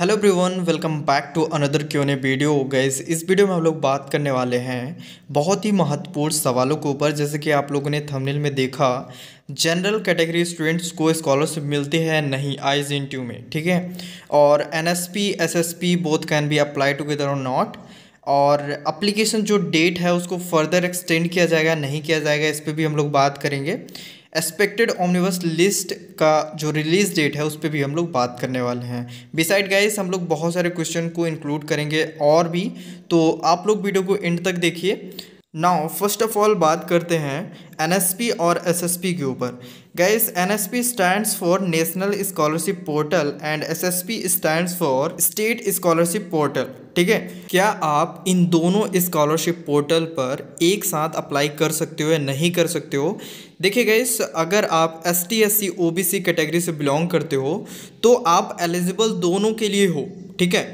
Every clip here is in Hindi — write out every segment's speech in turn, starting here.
hello everyone welcome back to another क्यों ने वीडियो गैस इस वीडियो में हम लोग बात करने वाले हैं बहुत ही महत्वपूर्ण सवालों के ऊपर जैसे कि आप लोगों ने थंबनेल में देखा जनरल कैटेगरी स्टूडेंट्स को स्कॉलरशिप मिलती है नहीं आई जी ट्यू में ठीक है और N S P S S P both can be apply together और नॉट और अप्लीकेशन जो डेट है उसको फर्दर एक्सटेंड किया जाएगा नहीं किया जाएगा इस पर भी हम लोग बात करेंगे एक्सपेक्टेड ओमनिवर्स लिस्ट का जो रिलीज़ डेट है उस पर भी हम लोग बात करने वाले हैं बिसाइड गाइस हम लोग बहुत सारे क्वेश्चन को इंक्लूड करेंगे और भी तो आप लोग वीडियो को एंड तक देखिए नाउ फर्स्ट ऑफ ऑल बात करते हैं एनएसपी और एसएसपी के ऊपर guys NSP stands for National Scholarship Portal and SSP stands for State Scholarship Portal ठीक है क्या आप इन दोनों स्कॉलरशिप पोर्टल पर एक साथ अप्लाई कर सकते हो या नहीं कर सकते हो देखिए गाइस अगर आप S T S C O B C category से बिलोंग करते हो तो आप एलिजिबल दोनों के लिए हो ठीक है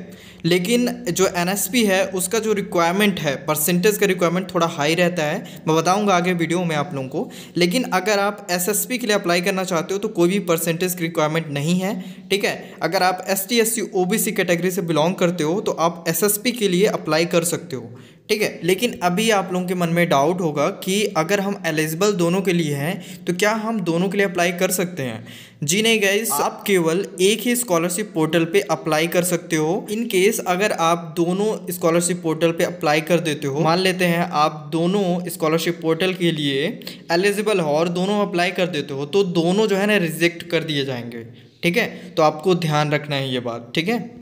लेकिन जो एन है उसका जो रिक्वायरमेंट है परसेंटेज का रिक्वायरमेंट थोड़ा हाई रहता है मैं बताऊँगा आगे वीडियो में आप लोगों को लेकिन अगर आप एस के लिए अप्लाई करना चाहते हो तो कोई भी परसेंटेज की रिक्वायरमेंट नहीं है ठीक है अगर आप एस टी कैटेगरी से बिलोंग करते हो तो आप एस के लिए अप्लाई कर सकते हो ठीक है लेकिन अभी आप लोगों के मन में डाउट होगा कि अगर हम एलिजिबल दोनों के लिए हैं तो क्या हम दोनों के लिए अप्लाई कर सकते हैं जी नहीं गाइज आप केवल एक ही स्कॉलरशिप पोर्टल पे अप्लाई कर सकते हो इन केस अगर आप दोनों स्कॉलरशिप पोर्टल पे अप्लाई कर देते हो मान लेते हैं आप दोनों स्कॉलरशिप पोर्टल के लिए एलिजिबल हो और दोनों अप्लाई कर देते हो तो दोनों जो है ना रिजेक्ट कर दिए जाएंगे ठीक है तो आपको ध्यान रखना है ये बात ठीक है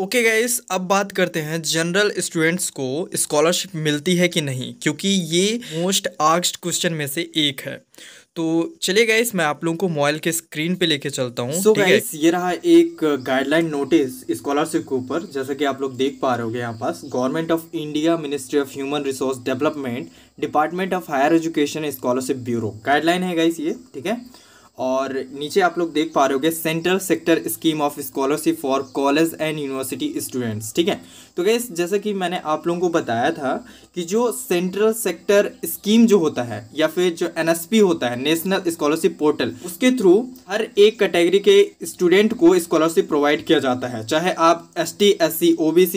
ओके okay गाइस अब बात करते हैं जनरल स्टूडेंट्स को स्कॉलरशिप मिलती है कि नहीं क्योंकि ये मोस्ट आस्ट क्वेश्चन में से एक है तो चलिए गाइस मैं आप लोगों को मोबाइल के स्क्रीन पे लेके चलता हूँ so गाइस ये रहा एक गाइडलाइन नोटिस स्कॉलरशिप के ऊपर जैसा कि आप लोग देख पा रहे हो यहाँ पास Government of India Ministry of Human Resource Development Department of Higher Education Scholarship Bureau guideline है गाइस ये ठीक है और नीचे आप लोग देख पा रहे होगे Central Sector Scheme of Scholarship for College and University Students ठीक है तो गैस जैसे कि मैंने आप लोगों को बताया था कि जो सेंट्रल सेक्टर स्कीम जो होता है या फिर जो एन होता है नेशनल स्कॉलरशिप पोर्टल उसके थ्रू हर एक कैटेगरी के स्टूडेंट को स्कॉलरशिप प्रोवाइड किया जाता है चाहे आप एस टी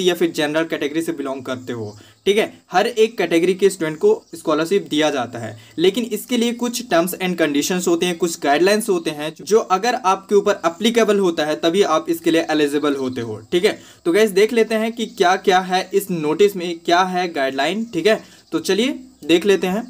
या फिर जनरल कैटेगरी से बिलोंग करते हो ठीक है हर एक कैटेगरी के स्टूडेंट को स्कॉलरशिप दिया जाता है लेकिन इसके लिए कुछ टर्म्स एंड कंडीशंस होते हैं कुछ गाइडलाइंस होते हैं जो अगर आपके ऊपर अप्लीकेबल होता है तभी आप इसके लिए एलिजिबल होते हो ठीक है तो गैस देख लेते हैं कि क्या क्या है इस नोटिस में क्या है गाइडलाइन ठीक है तो चलिए देख लेते हैं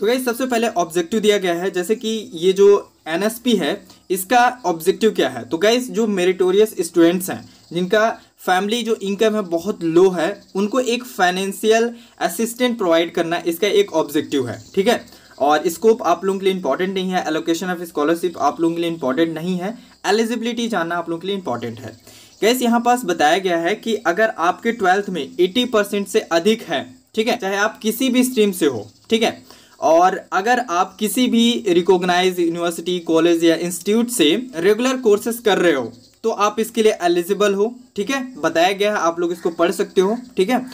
तो गई सबसे पहले ऑब्जेक्टिव दिया गया है जैसे कि ये जो एनएसपी है इसका ऑब्जेक्टिव क्या है तो गैस जो मेरिटोरियस स्टूडेंट्स हैं जिनका फैमिली जो इनकम है बहुत लो है उनको एक फाइनेंशियल असिस्टेंट प्रोवाइड करना इसका एक ऑब्जेक्टिव है ठीक है और स्कोप आप लोगों के लिए इंपॉर्टेंट नहीं है एलोकेशन ऑफ स्कॉलरशिप आप लोगों के लिए इंपॉर्टेंट नहीं है एलिजिबिलिटी जानना आप लोगों के लिए इंपॉर्टेंट है गैस यहाँ पास बताया गया है कि अगर आपके ट्वेल्थ में एटी परसेंट से अधिक है ठीक है चाहे आप किसी भी स्ट्रीम से हो ठीक है और अगर आप किसी भी रिकॉग्नाइज यूनिवर्सिटी कॉलेज या इंस्टीट्यूट से रेगुलर कोर्सेज कर रहे हो तो आप इसके लिए एलिजिबल हो ठीक है बताया गया है आप लोग इसको पढ़ सकते हो ठीक है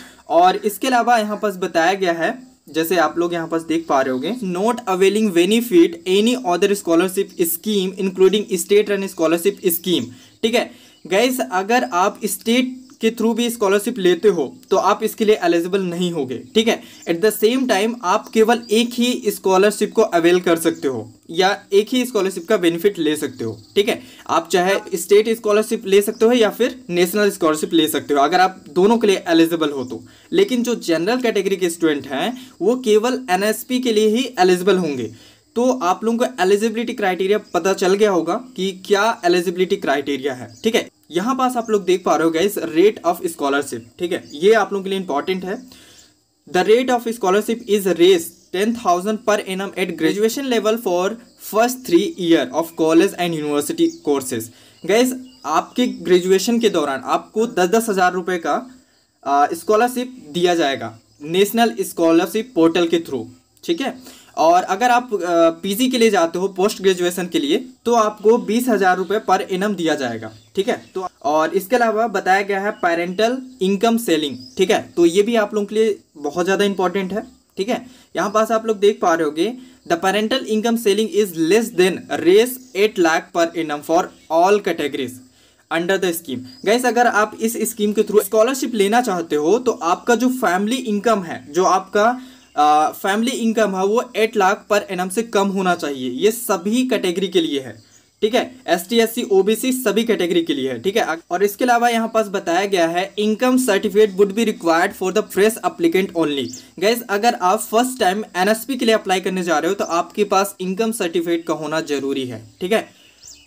और इसके अलावा यहाँ पास बताया गया है जैसे आप लोग यहाँ पास देख पा रहे होगे not availing benefit any other scholarship scheme including state run scholarship scheme ठीक है गैस अगर आप स्टेट के थ्रू भी स्कॉलरशिप लेते हो तो आप इसके लिए एलिजिबल नहीं होगे ठीक है एट द सेम टाइम आप केवल एक ही स्कॉलरशिप को अवेल कर सकते हो या एक ही स्कॉलरशिप का बेनिफिट ले सकते हो ठीक है आप चाहे स्टेट स्कॉलरशिप ले सकते हो या फिर नेशनल स्कॉलरशिप ले सकते हो अगर आप दोनों के लिए एलिजिबल हो तो लेकिन जो जनरल कैटेगरी के स्टूडेंट हैं वो केवल एन के लिए ही एलिजिबल होंगे तो आप लोगों को एलिजिबिलिटी क्राइटेरिया पता चल गया होगा कि क्या एलिजिबिलिटी क्राइटेरिया है ठीक है यहाँ पास आप लोग देख पा रहे हो गाइस रेट ऑफ स्कॉलरशिप ठीक है ये आप लोगों के लिए इंपॉर्टेंट है the rate of scholarship is Rs ten thousand per annum at graduation level for first three year of college and university courses guys आपके ग्रेजुएशन के दौरान आपको दस दस हज़ार रुपये का स्कॉलरशिप दिया जाएगा नेशनल स्कॉलरशिप पोर्टल के थ्रू ठीक है और अगर आप पीजी के लिए जाते हो पोस्ट ग्रेजुएशन के लिए तो आपको बीस हज़ार रुपये पर इनम दिया जाएगा ठीक है तो और इसके अलावा बताया गया है पेरेंटल इनकम सेलिंग ठीक है तो ये भी आप लोगों के लिए बहुत ज़्यादा इंपॉर्टेंट है ठीक है यहाँ पास आप लोग देख पा रहे होगे the parental income ceiling is less than Rs eight lakh per annum for all categories under the scheme guys अगर आप इस स्कीम के थ्रू स्कॉलरशिप लेना चाहते हो तो आपका जो फैमिली इनकम है जो आपका फैमिली इनकम है वो एट लाख पर एन से कम होना चाहिए ये सभी कैटेगरी के लिए है ठीक है S T S C OBC सभी कैटेगरी के लिए है ठीक है और इसके अलावा यहाँ पास बताया गया है income certificate would be required for the fresh applicant only guys अगर आप फर्स्ट टाइम एनएसपी के लिए अप्लाई करने जा रहे हो तो आपके पास इनकम सर्टिफिकेट का होना जरूरी है ठीक है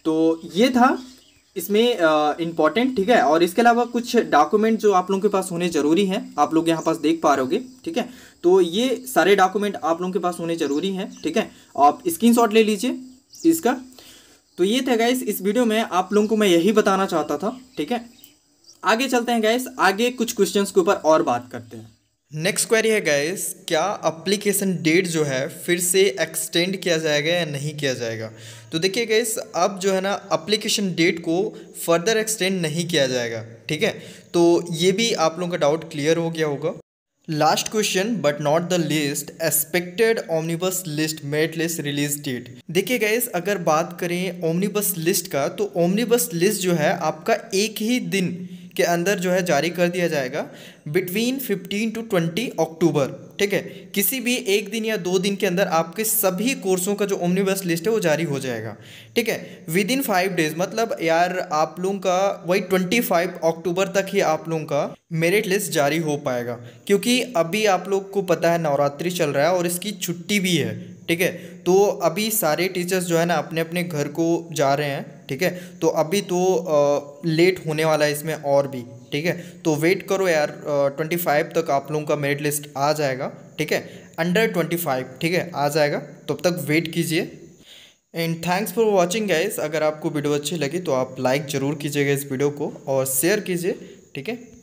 तो ये था इसमें इम्पॉर्टेंट ठीक है और इसके अलावा कुछ डॉक्यूमेंट जो आप लोगों के पास होने ज़रूरी हैं आप लोग यहाँ पास देख पा रहे ठीक है तो ये सारे डॉक्यूमेंट आप लोगों के पास होने ज़रूरी हैं ठीक है आप स्क्रीन ले लीजिए इसका तो ये था गाइस इस वीडियो में आप लोगों को मैं यही बताना चाहता था ठीक है आगे चलते हैं गाइस आगे कुछ क्वेश्चंस के ऊपर और बात करते हैं नेक्स्ट क्वेरी है गाइस क्या अप्लीकेशन डेट जो है फिर से एक्सटेंड किया जाएगा या नहीं किया जाएगा तो देखिए गाइस अब जो है ना अप्लीकेशन डेट को फर्दर एक्सटेंड नहीं किया जाएगा ठीक है तो ये भी आप लोगों का डाउट क्लियर हो गया होगा last question but not the list expected omnibus list merit list release date देखिए गाइस अगर बात करें ओमनिबस लिस्ट का तो ओमनिबस लिस्ट जो है आपका एक ही दिन के अंदर जो है जारी कर दिया जाएगा between fifteen to twenty October ठीक है किसी भी एक दिन या दो दिन के अंदर आपके सभी कोर्सों का जो ओमनीबस लिस्ट है वो जारी हो जाएगा ठीक है विद इन फाइव डेज मतलब यार आप लोगों का वही ट्वेंटी फाइव अक्टूबर तक ही आप लोगों का मेरिट लिस्ट जारी हो पाएगा क्योंकि अभी आप लोग को पता है नवरात्रि चल रहा है और इसकी छुट्टी भी है ठीक है तो अभी सारे टीचर्स जो है ना अपने अपने घर को जा रहे हैं ठीक है तो अभी तो आ, लेट होने वाला है इसमें और भी ठीक है तो वेट करो यार ट्वेंटी फाइव तक आप लोगों का मेरिट लिस्ट आ जाएगा ठीक है अंडर ट्वेंटी फाइव ठीक है आ जाएगा तब तो तक वेट कीजिए and thanks for watching guys अगर आपको वीडियो अच्छी लगी तो आप लाइक ज़रूर कीजिएगा इस वीडियो को और शेयर कीजिए ठीक है